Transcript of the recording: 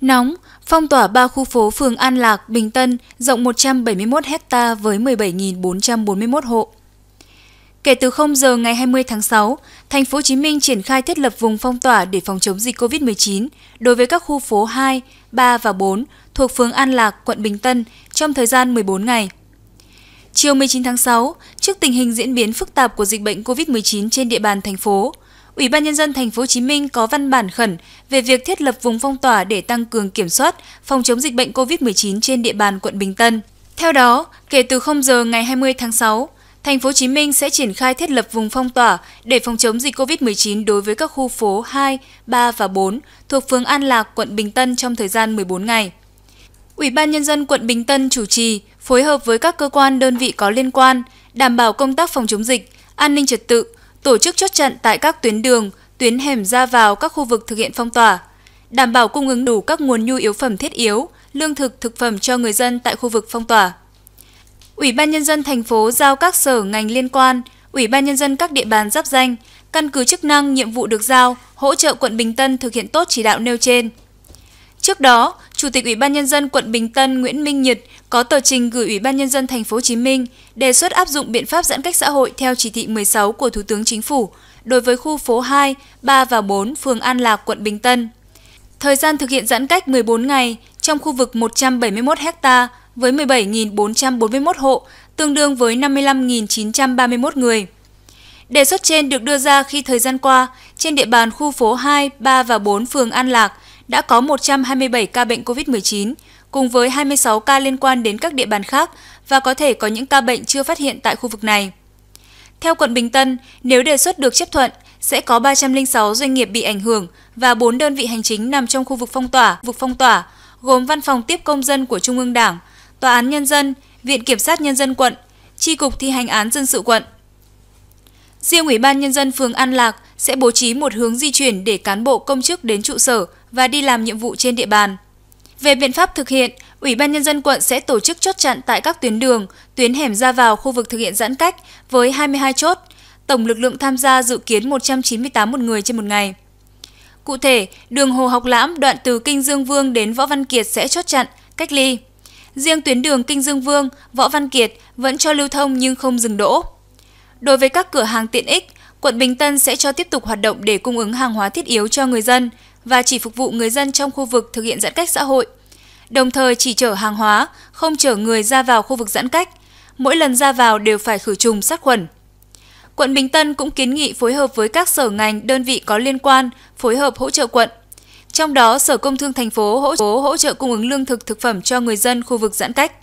Nóng, phong tỏa 3 khu phố phường An Lạc, Bình Tân rộng 171 ha với 17.441 hộ. Kể từ 0 giờ ngày 20 tháng 6, thành phố Hồ Chí Minh triển khai thiết lập vùng phong tỏa để phòng chống dịch COVID-19 đối với các khu phố 2, 3 và 4 thuộc phường An Lạc, quận Bình Tân trong thời gian 14 ngày. Chiều 19 tháng 6, trước tình hình diễn biến phức tạp của dịch bệnh COVID-19 trên địa bàn thành phố, Ủy ban nhân dân thành phố Hồ Chí Minh có văn bản khẩn về việc thiết lập vùng phong tỏa để tăng cường kiểm soát phòng chống dịch bệnh COVID-19 trên địa bàn quận Bình Tân. Theo đó, kể từ 0 giờ ngày 20 tháng 6, thành phố Hồ Chí Minh sẽ triển khai thiết lập vùng phong tỏa để phòng chống dịch COVID-19 đối với các khu phố 2, 3 và 4 thuộc phường An Lạc, quận Bình Tân trong thời gian 14 ngày. Ủy ban nhân dân quận Bình Tân chủ trì, phối hợp với các cơ quan đơn vị có liên quan, đảm bảo công tác phòng chống dịch, an ninh trật tự, tổ chức chốt chặn tại các tuyến đường, tuyến hẻm ra vào các khu vực thực hiện phong tỏa, đảm bảo cung ứng đủ các nguồn nhu yếu phẩm thiết yếu, lương thực, thực phẩm cho người dân tại khu vực phong tỏa. Ủy ban nhân dân thành phố giao các sở ngành liên quan, Ủy ban nhân dân các địa bàn giáp danh, căn cứ chức năng nhiệm vụ được giao, hỗ trợ quận Bình Tân thực hiện tốt chỉ đạo nêu trên. Trước đó, Chủ tịch Ủy ban nhân dân quận Bình Tân Nguyễn Minh Nhật có tờ trình gửi Ủy ban nhân dân thành phố Hồ Chí Minh đề xuất áp dụng biện pháp giãn cách xã hội theo chỉ thị 16 của Thủ tướng Chính phủ đối với khu phố 2, 3 và 4 phường An Lạc, quận Bình Tân. Thời gian thực hiện giãn cách 14 ngày trong khu vực 171 ha với 17.441 hộ, tương đương với 55.931 người. Đề xuất trên được đưa ra khi thời gian qua, trên địa bàn khu phố 2, 3 và 4 phường An Lạc – đã có 127 ca bệnh COVID-19, cùng với 26 ca liên quan đến các địa bàn khác và có thể có những ca bệnh chưa phát hiện tại khu vực này. Theo quận Bình Tân, nếu đề xuất được chấp thuận, sẽ có 306 doanh nghiệp bị ảnh hưởng và 4 đơn vị hành chính nằm trong khu vực phong tỏa, vực phong tỏa, gồm Văn phòng tiếp công dân của Trung ương Đảng, Tòa án Nhân dân, Viện Kiểm sát Nhân dân quận, Tri cục thi hành án dân sự quận. Riêng Ủy ban Nhân dân phường An Lạc sẽ bố trí một hướng di chuyển để cán bộ công chức đến trụ sở, và đi làm nhiệm vụ trên địa bàn. Về biện pháp thực hiện, Ủy ban Nhân dân quận sẽ tổ chức chốt chặn tại các tuyến đường, tuyến hẻm ra vào khu vực thực hiện giãn cách với 22 chốt. Tổng lực lượng tham gia dự kiến 198 một người trên một ngày. Cụ thể, đường Hồ Học Lãm đoạn từ Kinh Dương Vương đến Võ Văn Kiệt sẽ chốt chặn, cách ly. Riêng tuyến đường Kinh Dương Vương, Võ Văn Kiệt vẫn cho lưu thông nhưng không dừng đỗ. Đối với các cửa hàng tiện ích, quận Bình Tân sẽ cho tiếp tục hoạt động để cung ứng hàng hóa thiết yếu cho người dân, và chỉ phục vụ người dân trong khu vực thực hiện giãn cách xã hội. Đồng thời chỉ chở hàng hóa, không chở người ra vào khu vực giãn cách. Mỗi lần ra vào đều phải khử trùng sát khuẩn. Quận Bình Tân cũng kiến nghị phối hợp với các sở ngành, đơn vị có liên quan phối hợp hỗ trợ quận. Trong đó, Sở Công Thương thành phố hỗ trợ, hỗ trợ cung ứng lương thực thực phẩm cho người dân khu vực giãn cách.